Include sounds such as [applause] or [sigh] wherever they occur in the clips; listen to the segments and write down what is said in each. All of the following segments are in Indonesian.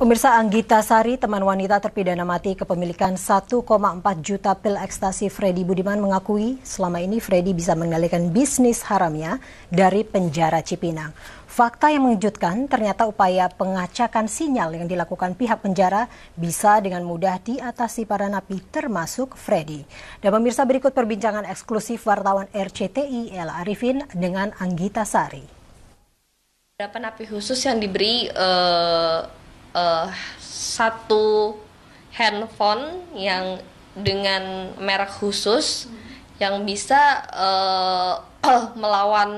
Pemirsa Anggita Sari, teman wanita terpidana mati kepemilikan 1,4 juta pil ekstasi Freddy Budiman mengakui selama ini Freddy bisa mengalihkan bisnis haramnya dari penjara Cipinang. Fakta yang mengejutkan ternyata upaya pengacakan sinyal yang dilakukan pihak penjara bisa dengan mudah diatasi para napi termasuk Freddy. Dan pemirsa berikut perbincangan eksklusif wartawan RCTI El Arifin dengan Anggita Sari. Berapa napi khusus yang diberi eh, uh, satu handphone yang dengan merek khusus hmm. yang bisa uh, [clears throat] melawan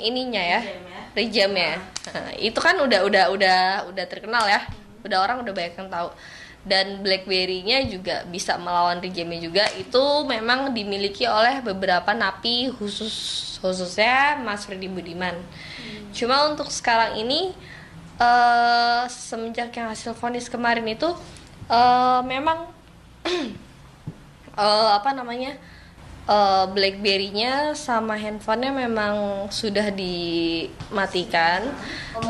ininya ya rejam ya nah, itu kan udah udah udah udah terkenal ya hmm. udah orang udah banyak yang tahu dan BlackBerry-nya juga bisa melawan rejimnya juga itu memang dimiliki oleh beberapa napi khusus khususnya Mas Freddy Budiman. Hmm. Cuma untuk sekarang ini Eh, semenjak yang hasil vonis kemarin itu uh, memang uh, [clears throat] apa namanya uh, BlackBerry-nya sama handphonenya memang sudah dimatikan.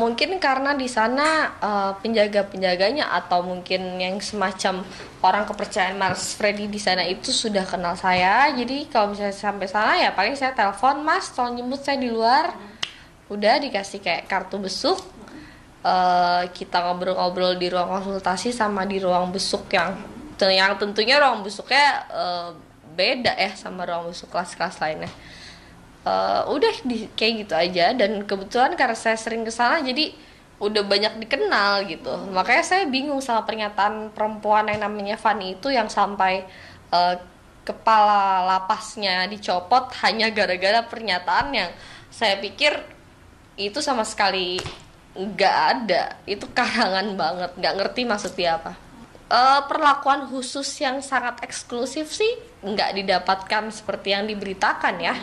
Mungkin karena di sana uh, penjaga-penjaganya atau mungkin yang semacam orang kepercayaan Mas Freddy di sana itu sudah kenal saya. Jadi kalau misalnya sampai salah ya paling saya telepon, "Mas, tolong jemput saya di luar." Udah dikasih kayak kartu besuk, Eh, kita ngobrol-ngobrol di ruang konsultasi sama di ruang besuk yang yang tentunya ruang besuknya uh, beda ya sama ruang besuk kelas-kelas lainnya uh, udah di, kayak gitu aja dan kebetulan karena saya sering kesana jadi udah banyak dikenal gitu makanya saya bingung sama pernyataan perempuan yang namanya Fanny itu yang sampai uh, kepala lapasnya dicopot hanya gara-gara pernyataan yang saya pikir itu sama sekali nggak ada itu karangan banget nggak ngerti maksudnya apa e, perlakuan khusus yang sangat eksklusif sih nggak didapatkan seperti yang diberitakan ya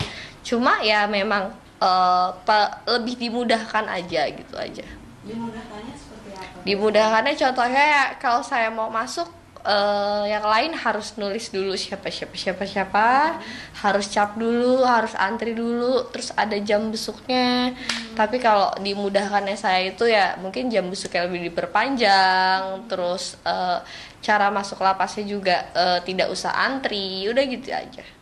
cuma ya memang eh, pe, lebih dimudahkan aja gitu aja dimudahkannya seperti apa dimudahkannya contohnya ya kalau saya mau masuk uh, yang lain harus nulis dulu siapa siapa siapa siapa hmm. harus cap dulu harus antri dulu terus ada jam besuknya hmm tapi kalau dimudahkannya saya itu ya mungkin jam busuknya lebih diperpanjang terus uh, cara masuk lapasnya juga uh, tidak usah antri udah gitu aja